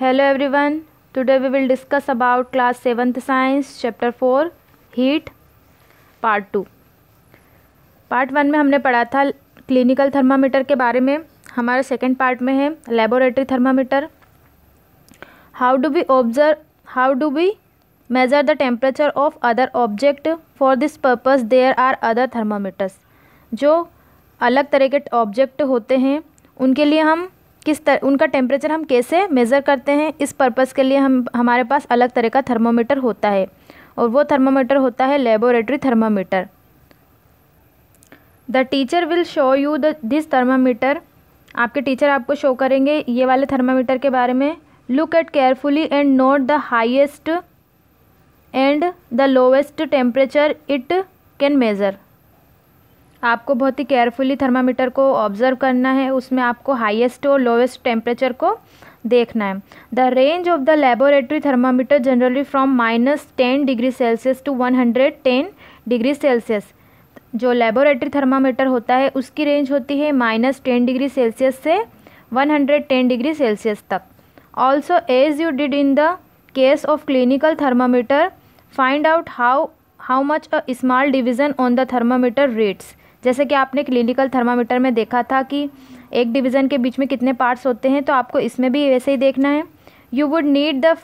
hello everyone today we will discuss about class seventh science chapter four heat part two part one में हमने पढ़ा था clinical thermometer के बारे में हमारे सेकेंड पार्ट में है laboratory thermometer how do we observe how do we measure the temperature of other object for this purpose there are other thermometers जो अलग तरह के ऑब्जेक्ट होते हैं उनके लिए हम किस तर, उनका टेम्परेचर हम कैसे मेज़र करते हैं इस पर्पज़ के लिए हम हमारे पास अलग तरह का थर्मोमीटर होता है और वो थर्मामीटर होता है laboratory thermometer the teacher will show you the this thermometer आपके टीचर आपको शो करेंगे ये वाले थर्मामीटर के बारे में look at carefully and note the highest and the lowest temperature it can measure आपको बहुत ही केयरफुली थर्मामीटर को ऑब्ज़र्व करना है उसमें आपको हाईएस्ट और लोवेस्ट टेम्परेचर को देखना है the range of the laboratory thermometer generally from minus ten degree Celsius to one hundred ten degree Celsius जो लेबोरेटरी थर्मामीटर होता है उसकी रेंज होती है माइनस टेन डिग्री सेल्सियस से one hundred ten degree Celsius तक also as you did in the case of clinical thermometer find out how how much a small division on the thermometer reads जैसे कि आपने clinical thermometer में देखा था कि एक डिवीज़न के बीच में कितने पार्ट्स होते हैं तो आपको इसमें भी वैसे ही देखना है you would need the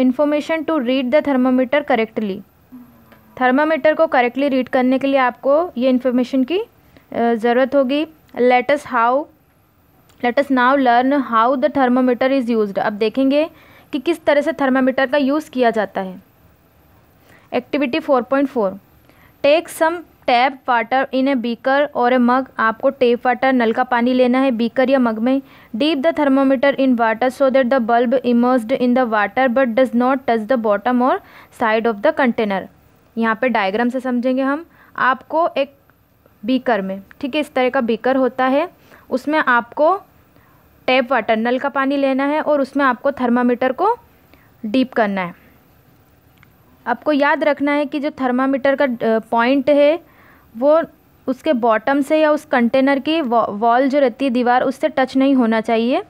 information to read the thermometer correctly thermometer को करेक्टली रीड करने के लिए आपको ये इन्फॉर्मेशन की ज़रूरत होगी let's how let's now learn how the thermometer is used अब देखेंगे कि किस तरह से थर्मामीटर का यूज़ किया जाता है activity 4.4 take some tap water in a beaker और ए मग आपको टेप वाटर नल का पानी लेना है बीकर या मग में dip the thermometer in water so that the bulb immersed in the water but does not touch the bottom और side of the container यहाँ पे डायग्राम से समझेंगे हम आपको एक बीकर में ठीक है इस तरह का बीकर होता है उसमें आपको टैप वाटर नल का पानी लेना है और उसमें आपको थर्मामीटर को डीप करना है आपको याद रखना है कि जो थर्मामीटर का पॉइंट है वो उसके बॉटम से या उस कंटेनर की वॉल जो रहती है दीवार उससे टच नहीं होना चाहिए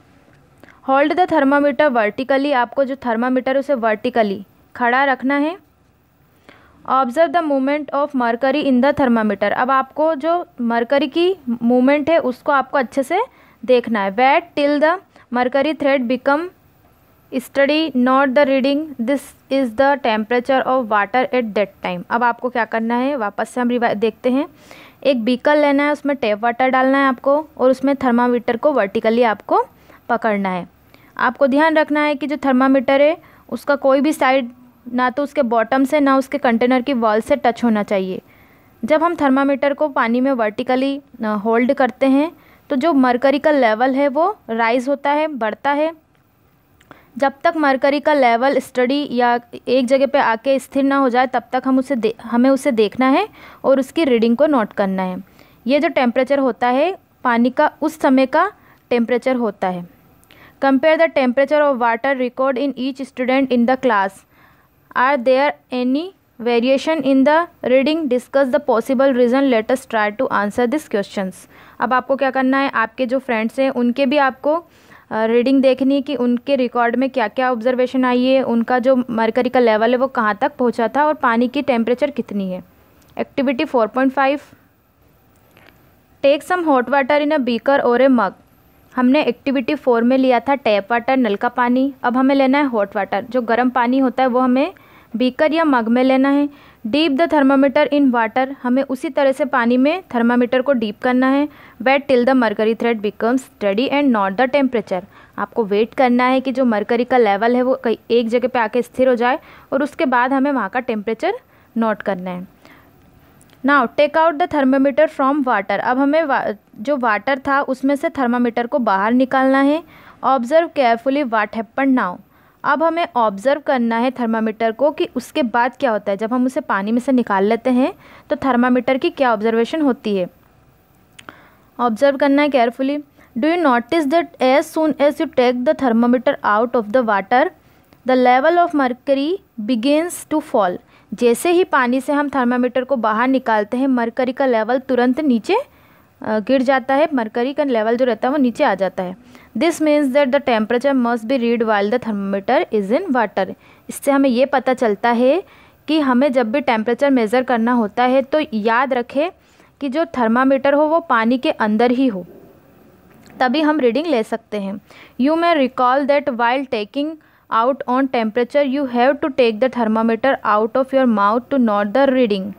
होल्ड द थर्मामीटर वर्टिकली आपको जो थर्मामीटर उसे वर्टिकली खड़ा रखना है observe the movement of mercury in the thermometer अब आपको जो मरकरी की मूवमेंट है उसको आपको अच्छे से देखना है wait till the mercury thread become steady note the reading this is the temperature of water at that time अब आपको क्या करना है वापस से हम देखते हैं एक बीकल लेना है उसमें टेप वाटर डालना है आपको और उसमें थर्मामीटर को वर्टिकली आपको पकड़ना है आपको ध्यान रखना है कि जो थर्मामीटर है उसका कोई भी साइड ना तो उसके बॉटम से ना उसके कंटेनर की वॉल से टच होना चाहिए जब हम थर्मामीटर को पानी में वर्टिकली होल्ड करते हैं तो जो मरकरी का लेवल है वो राइज़ होता है बढ़ता है जब तक मरकरी का लेवल स्टडी या एक जगह पे आके स्थिर ना हो जाए तब तक हम उसे दे हमें उसे देखना है और उसकी रीडिंग को नोट करना है ये जो टेम्परेचर होता है पानी का उस समय का टेम्परेचर होता है compare the temperature of water record in each student in the class are there any variation in the reading discuss the possible reason let's try to answer this questions अब आपको क्या करना है आपके जो फ्रेंड्स हैं उनके भी आपको रीडिंग देखनी है कि उनके रिकॉर्ड में क्या क्या ऑब्जर्वेशन आई है उनका जो मरकरी का लेवल है वो कहाँ तक पहुँचा था और पानी की टेम्परेचर कितनी है activity four point five take some hot water in a beaker और ए मग हमने एक्टिविटी फोर में लिया था टैप वाटर नल का पानी अब हमें लेना है हॉट वाटर जो गर्म पानी होता है वो हमें बीकर या मग में लेना है dip the thermometer in water हमें उसी तरह से पानी में थर्मामीटर को डीप करना है wait till the mercury thread becomes steady and note the temperature आपको वेट करना है कि जो मरकरी का लेवल है वो कहीं एक जगह पे आके स्थिर हो जाए और उसके बाद हमें वहाँ का टेम्परेचर नोट करना है now take out the thermometer from water अब हमें वा, जो वाटर था उसमें से थर्मामीटर को बाहर निकालना है observe carefully what happen now अब हमें ऑब्ज़र्व करना है थर्मामीटर को कि उसके बाद क्या होता है जब हम उसे पानी में से निकाल लेते हैं तो थर्मामीटर की क्या ऑब्जर्वेशन होती है ऑब्ज़र्व करना है carefully do you notice that as soon as you take the thermometer out of the water the level of mercury begins to fall जैसे ही पानी से हम थर्मामीटर को बाहर निकालते हैं मरकरी का लेवल तुरंत नीचे गिर जाता है मरकरी का लेवल जो रहता है वो नीचे आ जाता है this means that the temperature must be read while the thermometer is in water इससे हमें ये पता चलता है कि हमें जब भी टेम्परेचर मेज़र करना होता है तो याद रखें कि जो थर्मामीटर हो वो पानी के अंदर ही हो तभी हम रीडिंग ले सकते हैं you may recall that while taking out on temperature you have to take the thermometer out of your mouth to note the reading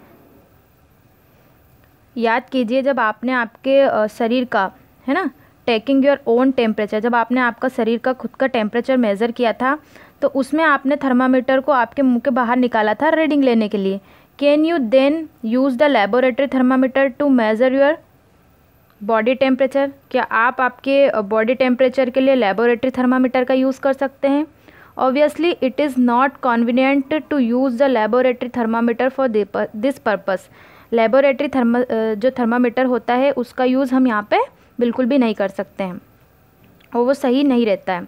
याद कीजिए जब आपने आपके शरीर का है ना टेकिंग योर ओन टेम्परेचर जब आपने आपका शरीर का खुद का टेम्परेचर मेज़र किया था तो उसमें आपने थर्मामीटर को आपके मुंह के बाहर निकाला था रीडिंग लेने के लिए can you then use the laboratory thermometer to measure your body temperature क्या आप आपके बॉडी टेम्परेचर के लिए लेबोरेटरी थर्मामीटर का यूज़ कर सकते हैं obviously it is not convenient to use the laboratory thermometer for this purpose laboratory thermo जो थर्मामीटर होता है उसका यूज़ हम यहाँ पर बिल्कुल भी नहीं कर सकते हैं और वो सही नहीं रहता है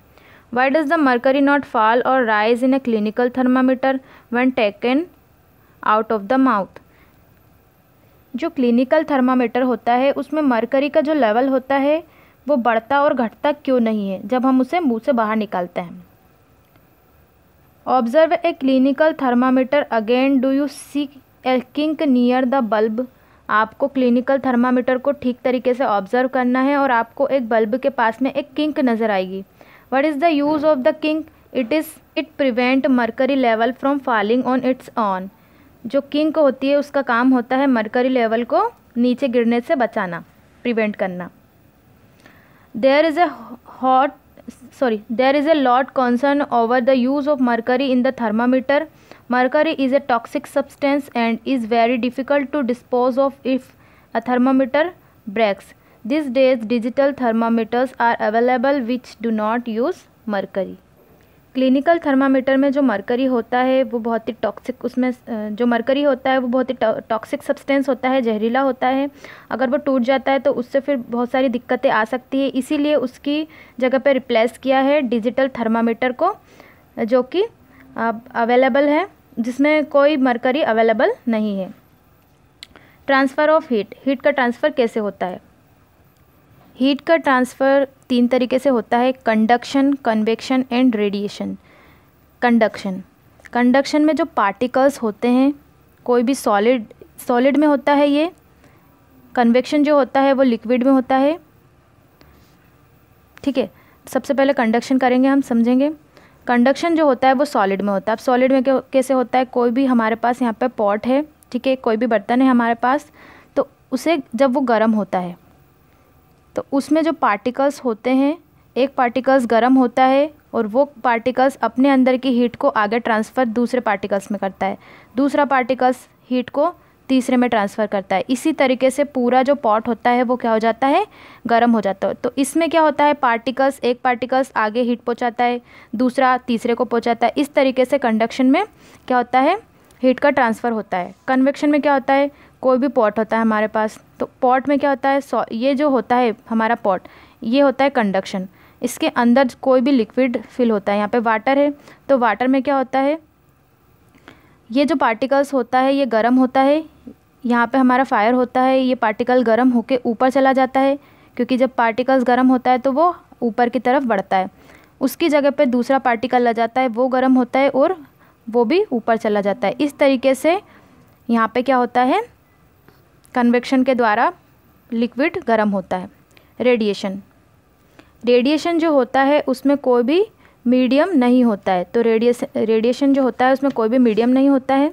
why does the mercury not fall और rise in a clinical thermometer when taken out of the mouth जो क्लिनिकल थर्मामीटर होता है उसमें मरकरी का जो लेवल होता है वो बढ़ता और घटता क्यों नहीं है जब हम उसे मुंह से बाहर निकालते हैं observe a clinical thermometer again do you see a kink near the bulb आपको क्लिनिकल थर्मामीटर को ठीक तरीके से ऑब्ज़र्व करना है और आपको एक बल्ब के पास में एक किंक नज़र आएगी what is the use of the kink it is it prevent mercury level from falling on its on जो किंक होती है उसका काम होता है मरकरी लेवल को नीचे गिरने से बचाना प्रिवेंट करना there is a hot sorry there is a lot concern over the use of mercury in the thermometer mercury is a toxic substance and is very difficult to dispose of if a thermometer breaks these days digital thermometers are available which do not use mercury clinical thermometer में जो mercury होता है वो बहुत ही toxic उसमें जो mercury होता है वो बहुत ही टॉक्सिक सब्सटेंस होता है जहरीला होता है अगर वो टूट जाता है तो उससे फिर बहुत सारी दिक्कतें आ सकती है इसीलिए उसकी जगह पे रिप्लेस किया है डिजिटल थर्मामीटर को जो कि अवेलेबल है जिसमें कोई मरकरी अवेलेबल नहीं है ट्रांसफ़र ऑफ हीट हीट का ट्रांसफ़र कैसे होता है हीट का ट्रांसफ़र तीन तरीके से होता है conduction convection and radiation conduction conduction में जो पार्टिकल्स होते हैं कोई भी सॉलिड सॉलिड में होता है ये कन्वेक्शन जो होता है वो लिक्विड में होता है ठीक है सबसे पहले कंडक्शन करेंगे हम समझेंगे कंडक्शन जो होता है वो सॉलिड में होता है अब सॉलिड में कैसे होता है कोई भी हमारे पास यहाँ पर पॉट है ठीक है कोई भी बर्तन है हमारे पास तो उसे जब वो गर्म होता है तो उसमें जो पार्टिकल्स होते हैं एक पार्टिकल्स गर्म होता है और वो पार्टिकल्स अपने अंदर की हीट को आगे ट्रांसफ़र दूसरे पार्टिकल्स में करता है दूसरा पार्टिकल्स हीट को तीसरे में ट्रांसफ़र करता है इसी तरीके से पूरा जो पॉट होता है वो क्या हो जाता है गर्म हो जाता है तो इसमें क्या होता है पार्टिकल्स एक पार्टिकल्स आगे हीट पहुँचाता है दूसरा तीसरे को पहुँचाता है इस तरीके से कंडक्शन में क्या होता है हीट का ट्रांसफ़र होता है कन्वेक्शन में क्या होता है कोई भी पॉट होता है हमारे पास तो पॉट में क्या होता है सॉ ये जो होता है हमारा पॉट ये होता है कंडक्शन इसके अंदर कोई भी लिक्विड फिल होता है यहाँ पे वाटर है तो वाटर में क्या होता है ये जो पार्टिकल्स होता है ये गर्म होता है यहाँ पे हमारा फायर होता है ये पार्टिकल गर्म होके ऊपर चला जाता है क्योंकि जब पार्टिकल्स गर्म होता है तो वो ऊपर की तरफ बढ़ता है उसकी जगह पे दूसरा पार्टिकल लग जाता है वो गर्म होता है और वो भी ऊपर चला जाता है इस तरीके से यहाँ पे क्या होता है कन्वेक्शन के द्वारा लिक्विड गर्म होता है रेडिएशन रेडिएशन जो होता है उसमें कोई भी मीडियम नहीं होता है तो रेडिएस रेडिएशन जो होता है उसमें कोई भी मीडियम नहीं होता है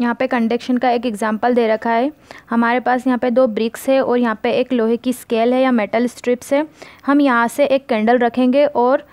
यहाँ पे कंडक्शन का एक एग्जाम्पल दे रखा है हमारे पास यहाँ पे दो ब्रिक्स है और यहाँ पे एक लोहे की स्केल है या मेटल स्ट्रिप्स है हम यहाँ से एक कैंडल रखेंगे और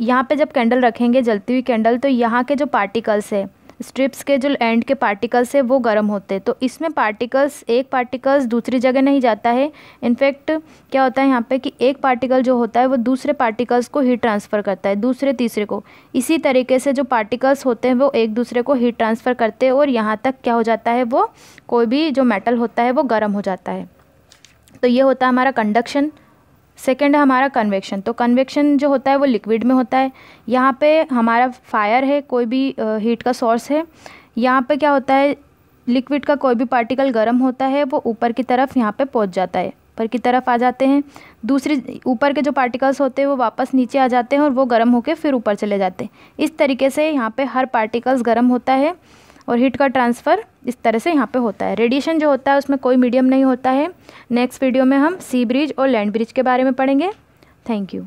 यहाँ पे जब कैंडल रखेंगे जलती हुई कैंडल तो यहाँ के जो पार्टिकल्स है स्ट्रिप्स के जो एंड के पार्टिकल्स है वो गर्म होते हैं तो इसमें पार्टिकल्स एक पार्टिकल्स दूसरी जगह नहीं जाता है इनफैक्ट क्या होता है यहाँ पे कि एक पार्टिकल जो होता है वो दूसरे पार्टिकल्स को हीट ट्रांसफ़र करता है दूसरे तीसरे को इसी तरीके से जो पार्टिकल्स होते हैं वो एक दूसरे को हीट ट्रांसफ़र करते हैं और यहाँ तक क्या हो जाता है वो कोई भी जो मेटल होता है वो गर्म हो जाता है तो ये होता है हमारा कंडक्शन सेकेंड है हमारा कन्वेक्शन तो कन्वेक्शन जो होता है वो लिक्विड में होता है यहाँ पे हमारा फायर है कोई भी हीट का सोर्स है यहाँ पे क्या होता है लिक्विड का कोई भी पार्टिकल गर्म होता है वो ऊपर की तरफ यहाँ पे पहुँच जाता है ऊपर की तरफ आ जाते हैं दूसरी ऊपर के जो पार्टिकल्स होते हैं वो वापस नीचे आ जाते हैं और वो गर्म होकर फिर ऊपर चले जाते हैं इस तरीके से यहाँ पर हर पार्टिकल्स गर्म होता है और हीट का ट्रांसफ़र इस तरह से यहाँ पे होता है रेडिएशन जो होता है उसमें कोई मीडियम नहीं होता है नेक्स्ट वीडियो में हम सी ब्रिज और लैंड ब्रिज के बारे में पढ़ेंगे थैंक यू